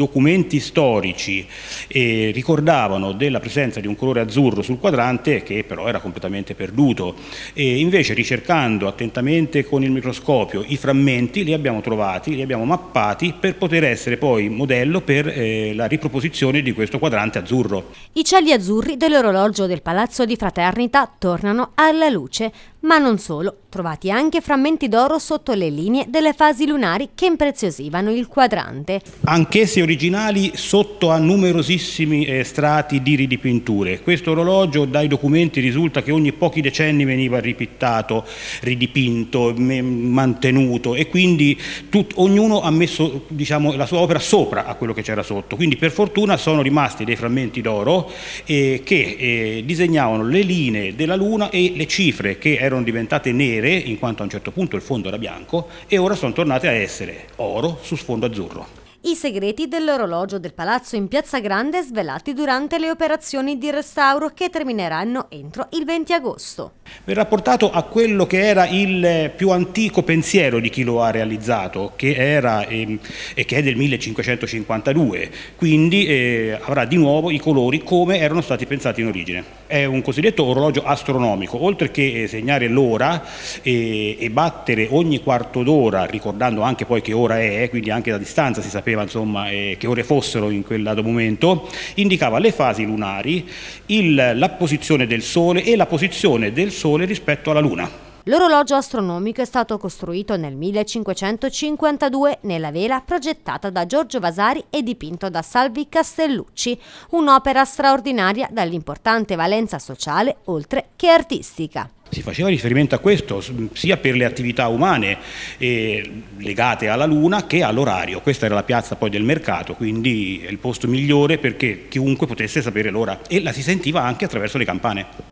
documenti storici eh, ricordavano della presenza di un colore azzurro sul quadrante che però era completamente perduto e invece ricercando attentamente con il microscopio i frammenti li abbiamo trovati, li abbiamo mappati per poter essere poi modello per eh, la riproposizione di questo quadrante azzurro. I cieli azzurri dell'orologio del Palazzo di Fraternita tornano alla luce, ma non solo, trovati anche frammenti d'oro sotto le linee delle fasi lunari che impreziosivano il quadrante. Anch'essi originali sotto a numerosissimi eh, strati di ridipinture. Questo orologio dai documenti risulta che ogni pochi decenni veniva ripittato, ridipinto, mantenuto e quindi ognuno ha messo diciamo, la sua opera sopra a quello che c'era sotto. Quindi per fortuna sono rimasti dei frammenti d'oro eh, che eh, disegnavano le linee della luna e le cifre che erano diventate nere in quanto a un certo punto il fondo era bianco e ora sono tornate a essere oro su sfondo azzurro i segreti dell'orologio del palazzo in Piazza Grande svelati durante le operazioni di restauro che termineranno entro il 20 agosto. Verrà portato a quello che era il più antico pensiero di chi lo ha realizzato, che, era, ehm, che è del 1552, quindi eh, avrà di nuovo i colori come erano stati pensati in origine. È un cosiddetto orologio astronomico, oltre che eh, segnare l'ora eh, e battere ogni quarto d'ora, ricordando anche poi che ora è, quindi anche da distanza si sapeva sapeva insomma, eh, che ore fossero in quel dato momento, indicava le fasi lunari, il, la posizione del Sole e la posizione del Sole rispetto alla Luna. L'orologio astronomico è stato costruito nel 1552 nella vela progettata da Giorgio Vasari e dipinto da Salvi Castellucci, un'opera straordinaria dall'importante valenza sociale oltre che artistica. Si faceva riferimento a questo sia per le attività umane eh, legate alla Luna che all'orario. Questa era la piazza poi del mercato, quindi è il posto migliore perché chiunque potesse sapere l'ora e la si sentiva anche attraverso le campane.